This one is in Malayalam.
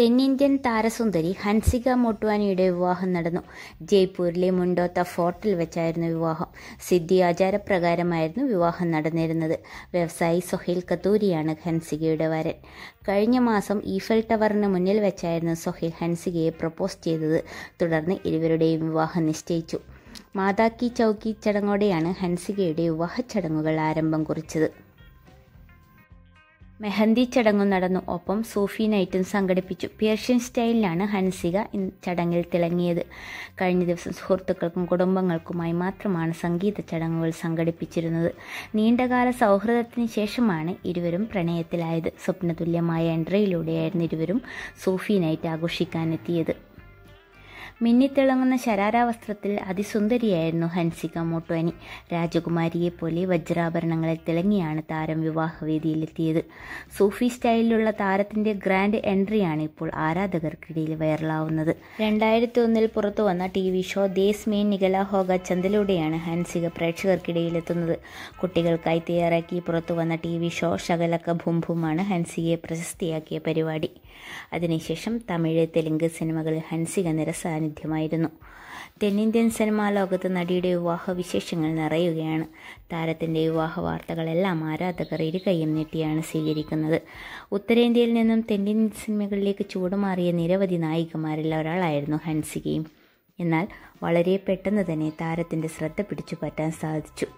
തെന്നിന്ത്യൻ താരസുന്ദരി ഹൻസിക മോട്ട്വാനിയുടെ വിവാഹം നടന്നു ജയ്പൂരിലെ മുണ്ടോത്ത ഫോർട്ടിൽ വെച്ചായിരുന്നു വിവാഹം സിദ്ധി ആചാരപ്രകാരമായിരുന്നു വിവാഹം നടന്നിരുന്നത് വ്യവസായി സൊഹേൽ കത്തൂരിയാണ് ഹൻസികയുടെ വരൻ കഴിഞ്ഞ മാസം ഈഫൽ ടവറിന് മുന്നിൽ വെച്ചായിരുന്നു സൊഹേൽ ഹൻസികയെ പ്രപ്പോസ് ചെയ്തത് തുടർന്ന് ഇരുവരുടെയും വിവാഹം നിശ്ചയിച്ചു മാതാക്കി ചൗക്കി ചടങ്ങോടെയാണ് ഹൻസികയുടെ വിവാഹ ചടങ്ങുകൾ ആരംഭം കുറിച്ചത് മെഹന്തി ചടങ്ങും നടന്നു ഒപ്പം സൂഫി നൈറ്റും സംഘടിപ്പിച്ചു പേർഷ്യൻ സ്റ്റൈലിലാണ് ഹൻസിക ചടങ്ങിൽ തിളങ്ങിയത് കഴിഞ്ഞ ദിവസം സുഹൃത്തുക്കൾക്കും കുടുംബങ്ങൾക്കുമായി മാത്രമാണ് സംഗീത ചടങ്ങുകൾ സംഘടിപ്പിച്ചിരുന്നത് നീണ്ടകാല സൗഹൃദത്തിന് ശേഷമാണ് ഇരുവരും പ്രണയത്തിലായത് സ്വപ്നതുല്യമായ എൻട്രയിലൂടെയായിരുന്നു ഇരുവരും സൂഫി നൈറ്റ് ആഘോഷിക്കാനെത്തിയത് മിന്നിത്തിളങ്ങുന്ന ശരാരാവസ്ത്രത്തിൽ അതിസുന്ദരിയായിരുന്നു ഹൻസിക മോട്ടോനി രാജകുമാരിയെ പോലെ വജ്രാഭരണങ്ങളിൽ തിളങ്ങിയാണ് താരം വിവാഹവേദിയിലെത്തിയത് സൂഫി സ്റ്റൈലിലുള്ള താരത്തിന്റെ ഗ്രാൻഡ് എൻട്രിയാണ് ഇപ്പോൾ ആരാധകർക്കിടയിൽ വൈറലാവുന്നത് രണ്ടായിരത്തി ഒന്നിൽ പുറത്തു വന്ന T V show Des Mein Nikla Hoga ചന്ദിലൂടെയാണ് ഹൻസിക പ്രേക്ഷകർക്കിടയിലെത്തുന്നത് കുട്ടികൾക്കായി തയ്യാറാക്കി പുറത്തു വന്ന ടി വി ഷോ ശകലക്ക ഭുംഭുമാണ് ഹൻസികയെ പ്രശസ്തിയാക്കിയ പരിപാടി അതിനുശേഷം തമിഴ് തെലുങ്ക് സിനിമകളിൽ ഹൻസിക നിര സാന്നിധ്യമായിരുന്നു തെന്നിന്ത്യൻ സിനിമാ ലോകത്ത് നടിയുടെ വിവാഹ വിശേഷങ്ങൾ നിറയുകയാണ് താരത്തിൻ്റെ വിവാഹ വാർത്തകളെല്ലാം ആരാധകർ ഇരുകൈയും നീട്ടിയാണ് സ്വീകരിക്കുന്നത് ഉത്തരേന്ത്യയിൽ നിന്നും തെന്നിന്ത്യൻ സിനിമകളിലേക്ക് ചൂടുമാറിയ നിരവധി നായികമാരിൽ ഒരാളായിരുന്നു ഹൻസികയും എന്നാൽ വളരെ പെട്ടെന്ന് തന്നെ താരത്തിൻ്റെ ശ്രദ്ധ പിടിച്ചു പറ്റാൻ സാധിച്ചു